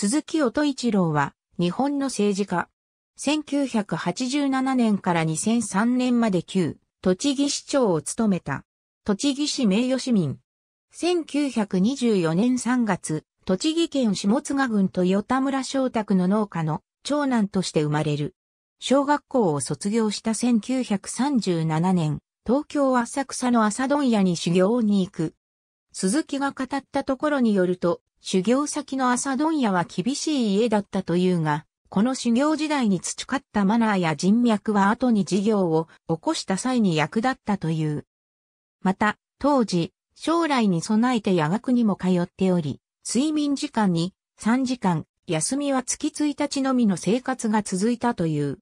鈴木音一郎は、日本の政治家。1987年から2003年まで旧、栃木市長を務めた。栃木市名誉市民。1924年3月、栃木県下津賀郡と与田村昌宅の農家の長男として生まれる。小学校を卒業した1937年、東京浅草の朝問屋に修行に行く。鈴木が語ったところによると、修行先の朝問屋は厳しい家だったというが、この修行時代に培ったマナーや人脈は後に事業を起こした際に役立ったという。また、当時、将来に備えて夜学にも通っており、睡眠時間に3時間、休みは月1日のみの生活が続いたという。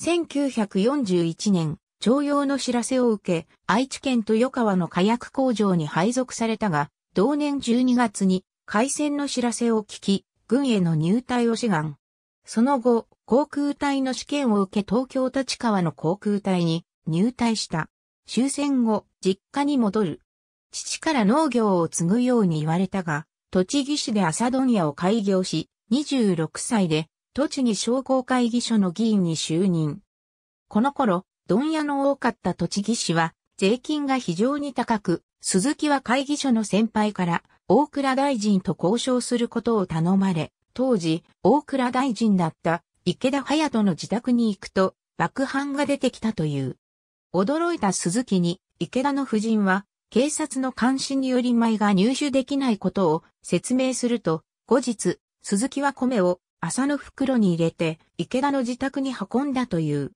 1941年、徴用の知らせを受け、愛知県豊川の火薬工場に配属されたが、同年12月に海戦の知らせを聞き、軍への入隊を志願。その後、航空隊の試験を受け東京立川の航空隊に入隊した。終戦後、実家に戻る。父から農業を継ぐように言われたが、栃木市で朝問屋を開業し、26歳で、栃木商工会議所の議員に就任。この頃、問屋の多かった栃木市は、税金が非常に高く、鈴木は会議所の先輩から、大倉大臣と交渉することを頼まれ、当時、大倉大臣だった池田隼人の自宅に行くと、爆犯が出てきたという。驚いた鈴木に、池田の夫人は、警察の監視により米が入手できないことを説明すると、後日、鈴木は米を麻の袋に入れて、池田の自宅に運んだという。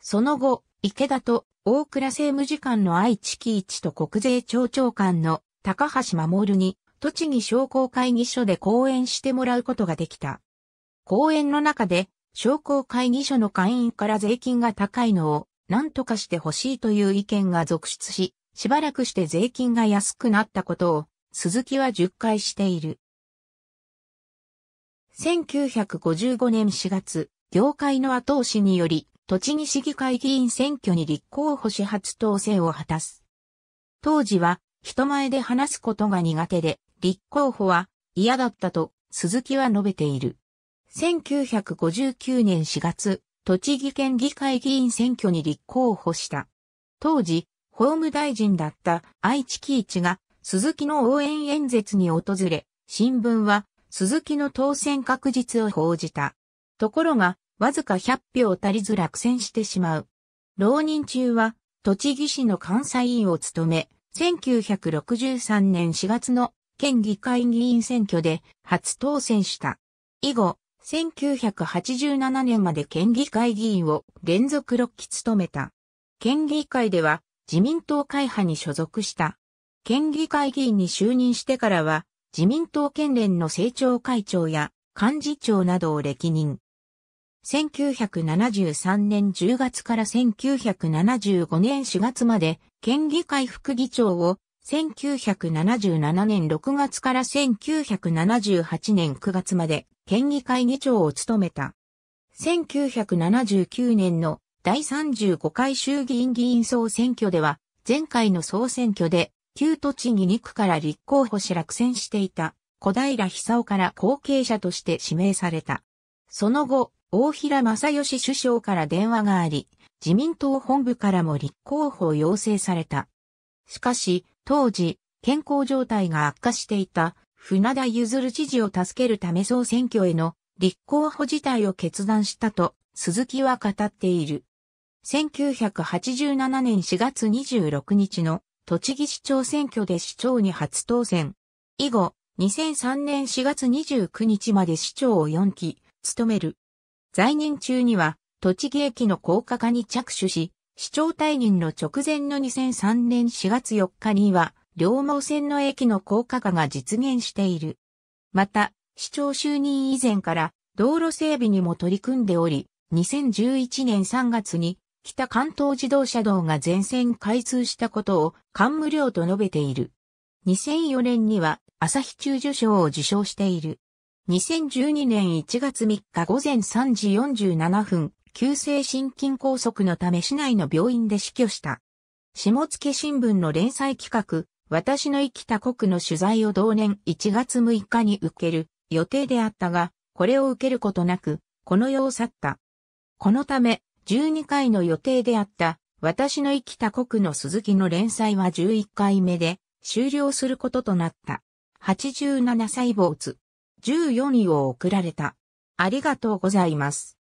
その後、池田と大倉政務次官の愛知喜一と国税庁長官の高橋守に栃木商工会議所で講演してもらうことができた。講演の中で、商工会議所の会員から税金が高いのを何とかしてほしいという意見が続出し、しばらくして税金が安くなったことを、鈴木は10回している。1955年4月、業界の後押しにより、栃木市議会議員選挙に立候補し初当選を果たす。当時は、人前で話すことが苦手で、立候補は嫌だったと鈴木は述べている。1959年4月、栃木県議会議員選挙に立候補した。当時、法務大臣だった愛知喜一が鈴木の応援演説に訪れ、新聞は鈴木の当選確実を報じた。ところが、わずか100票足りず落選してしまう。浪人中は、栃木市の監査委員を務め、1963年4月の県議会議員選挙で初当選した。以後、1987年まで県議会議員を連続6期務めた。県議会では自民党会派に所属した。県議会議員に就任してからは、自民党県連の政調会長や幹事長などを歴任。1973年10月から1975年4月まで県議会副議長を1977年6月から1978年9月まで県議会議長を務めた。1979年の第35回衆議院議員総選挙では、前回の総選挙で、旧栃木2区から立候補し落選していた小平久夫から後継者として指名された。その後、大平正義首相から電話があり、自民党本部からも立候補を要請された。しかし、当時、健康状態が悪化していた船田譲る知事を助けるため総選挙への立候補自体を決断したと鈴木は語っている。1987年4月26日の栃木市長選挙で市長に初当選。以後、2003年4月29日まで市長を4期、務める。在任中には、栃木駅の高架化に着手し、市長退任の直前の2003年4月4日には、両毛線の駅の高架化が実現している。また、市長就任以前から道路整備にも取り組んでおり、2011年3月に北関東自動車道が全線開通したことを感無料と述べている。2004年には朝日中受賞を受賞している。2012年1月3日午前3時47分、急性心筋梗塞のため市内の病院で死去した。下野新聞の連載企画、私の生きた国の取材を同年1月6日に受ける予定であったが、これを受けることなく、この世を去った。このため、12回の予定であった、私の生きた国の鈴木の連載は11回目で、終了することとなった。87歳坊主。14位を送られた。ありがとうございます。